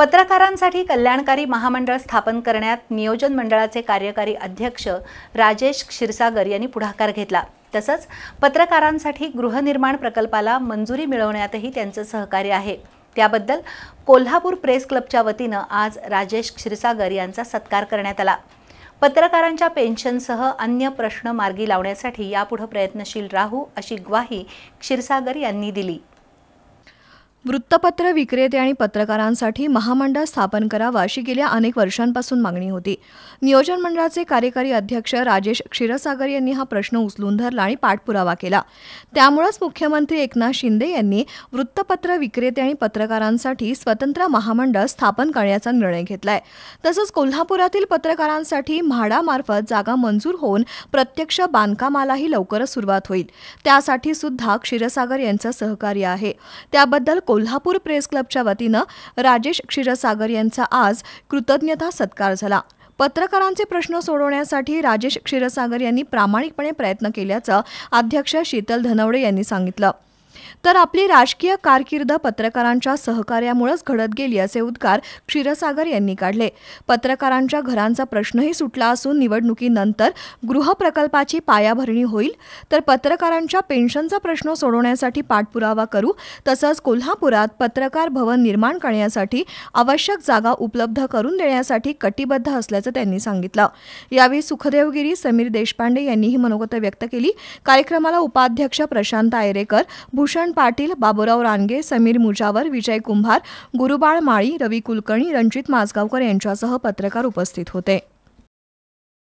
पत्रकारांसाठी कल्याणकारी महामंडळ स्थापन करण्यात नियोजन मंडळाचे कार्यकारी अध्यक्ष राजेश क्षीरसागर यांनी पुढाकार घेतला तसंच पत्रकारांसाठी गृहनिर्माण प्रकल्पाला मंजुरी मिळवण्यातही त्यांचं सहकार्य आहे त्याबद्दल कोल्हापूर प्रेस क्लबच्या वतीनं आज राजेश क्षीरसागर यांचा सत्कार करण्यात आला पत्रकारांच्या पेन्शनसह अन्य प्रश्न मार्गी लावण्यासाठी यापुढे प्रयत्नशील राहू अशी ग्वाही क्षीरसागर यांनी दिली वृत्तपत्र विक्रेते आणि पत्रकारांसाठी महामंडळ स्थापन करावा अशी गेल्या अनेक वर्षांपासून मागणी होती नियोजन मंडळाचे कार्यकारी अध्यक्ष राजेश क्षीरसागर यांनी हा प्रश्न उचलून धरला आणि पाठपुरावा केला त्यामुळेच मुख्यमंत्री एकनाथ शिंदे यांनी वृत्तपत्र विक्रेते आणि पत्रकारांसाठी स्वतंत्र महामंडळ स्थापन करण्याचा निर्णय घेतलाय तसंच कोल्हापुरातील पत्रकारांसाठी म्हाडामार्फत जागा मंजूर होऊन प्रत्यक्ष बांधकामालाही लवकरच सुरुवात होईल त्यासाठी सुद्धा क्षीरसागर यांचं सहकार्य आहे त्याबद्दल कोल्हापूर प्रेस क्लबच्या वतीनं राजेश क्षीरसागर यांचा आज कृतज्ञता सत्कार झाला पत्रकारांचे प्रश्न सोडवण्यासाठी राजेश क्षीरसागर यांनी प्रामाणिकपणे प्रयत्न केल्याचं अध्यक्ष शीतल धनवडे यांनी सांगितलं तर आपली राजकीय कारकीर्द पत्रकारांच्या सहकार्यामुळेच घडत गेली असे उद्गार क्षीरसागर यांनी काढले पत्रकारांच्या घरांचा प्रश्नही सुटला असून निवडणुकीनंतर गृहप्रकल्पाची पायाभरणी होईल तर पत्रकारांच्या पेन्शनचा प्रश्न सोडवण्यासाठी पाठपुरावा करू तसंच कोल्हापुरात पत्रकार भवन निर्माण करण्यासाठी आवश्यक जागा उपलब्ध करून देण्यासाठी कटिबद्ध असल्याचं त्यांनी सांगितलं यावेळी सुखदेवगिरी समीर देशपांडे यांनीही मनोगत व्यक्त केली कार्यक्रमाला उपाध्यक्ष प्रशांत आयरेकर भूषण भूषण पाटील बाबुराव रानगे समीर मुजावर विजय कुंभार गुरुबाळ माळी रवी कुलकर्णी रणजित माजगावकर यांच्यासह पत्रकार उपस्थित होते